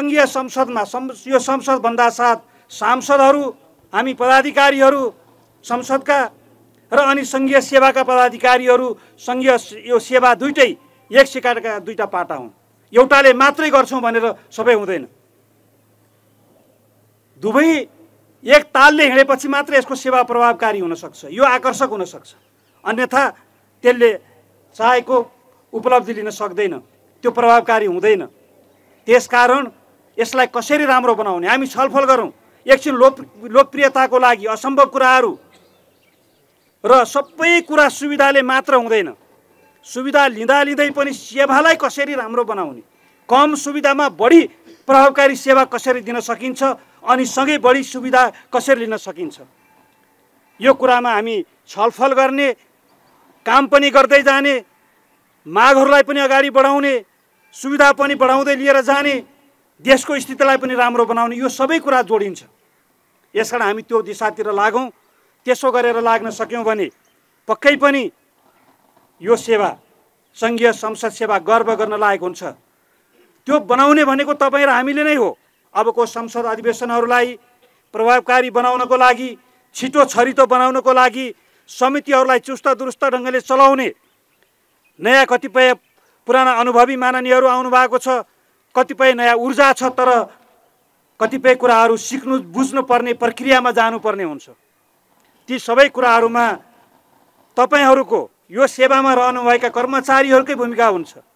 सङ्घीय संसदमा यो संसदभन्दा साथ सांसदहरू हामी पदाधिकारीहरू संसदका र अनि सङ्घीय सेवाका पदाधिकारीहरू सङ्घीय यो सेवा दुइटै एक सिकाका दुईवटा पाटा हुन् एउटाले मात्रै गर्छौँ भनेर सबै हुँदैन दुवै एक तालले हिँडेपछि मात्र यसको सेवा प्रभावकारी हुनसक्छ यो आकर्षक हुनसक्छ अन्यथा त्यसले चाहेको उपलब्धि लिन सक्दैन त्यो प्रभावकारी हुँदैन त्यसकारण यसलाई कसरी राम्रो बनाउने हामी छलफल गरौँ एकछिन लोक लोकप्रियताको लागि असम्भव कुराहरू र सबै कुरा सुविधाले मात्र हुँदैन सुविधा लिँदा लिँदै पनि सेवालाई कसरी राम्रो बनाउने कम सुविधामा बढी प्रभावकारी सेवा कसरी दिन सकिन्छ अनि सँगै बढी सुविधा कसरी लिन सकिन्छ यो कुरामा हामी छलफल गर्ने काम पनि गर्दै जाने मागहरूलाई पनि अगाडि बढाउने सुविधा पनि बढाउँदै लिएर जाने देशको स्थितिलाई पनि राम्रो बनाउने यो सबै कुरा जोडिन्छ यसकारण हामी त्यो दिशातिर लागौँ त्यसो गरेर लाग्न सक्यौँ भने पक्कै पनि यो सेवा सङ्घीय संसद सेवा गर्व गर्न लायक हुन्छ त्यो बनाउने भनेको तपाईँ र हामीले नै हो अबको संसद अधिवेशनहरूलाई प्रभावकारी बनाउनको लागि छिटो छरितो बनाउनको लागि समितिहरूलाई चुस्त दुरुस्त ढङ्गले चलाउने नयाँ कतिपय पुराना अनुभवी माननीयहरू आउनुभएको छ कतिपय नयाँ ऊर्जा छ तर कतिपय कुराहरू सिक्नु बुझ्नुपर्ने प्रक्रियामा जानुपर्ने हुन्छ ती सबै कुराहरूमा तपाईँहरूको यो सेवामा रहनुभएका कर्मचारीहरूकै भूमिका हुन्छ